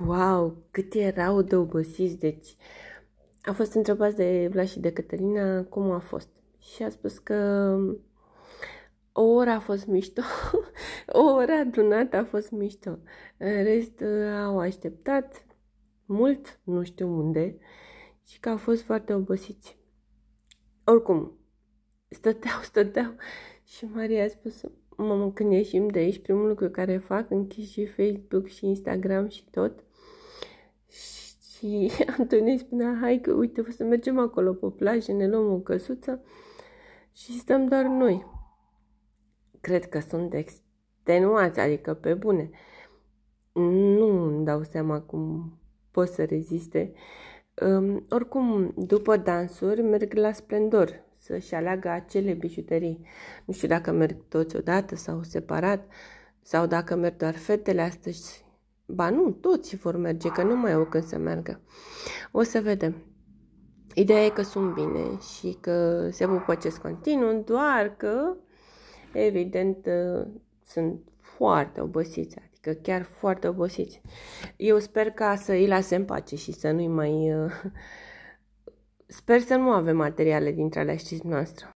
Wow, cât erau de obosiți, deci a fost întrebat de Vlad și de Cătălina cum a fost și a spus că o oră a fost mișto, o oră adunată a fost mișto. În rest, uh, au așteptat mult, nu știu unde, și că au fost foarte obosiți. Oricum, stăteau, stăteau și Maria a spus, mă gândesc și de aici primul lucru care fac, închis și Facebook și Instagram și tot. Și Antonie spunea, hai că uite, o să mergem acolo pe plajă, ne luăm o căsuță și stăm doar noi. Cred că sunt extenuați, adică pe bune. Nu îmi dau seama cum pot să reziste. Um, oricum, după dansuri, merg la Splendor, să-și aleagă acele bijuterii. Nu știu dacă merg toți odată sau separat, sau dacă merg doar fetele astăzi. Ba nu, toți vor merge, că nu mai au când să meargă. O să vedem. Ideea e că sunt bine și că se bupăcesc continuu, doar că, evident, sunt foarte obosiți, adică chiar foarte obosiți. Eu sper ca să îi lase în pace și să nu-i mai uh, Sper să nu avem materiale dintre alea, știți noastră.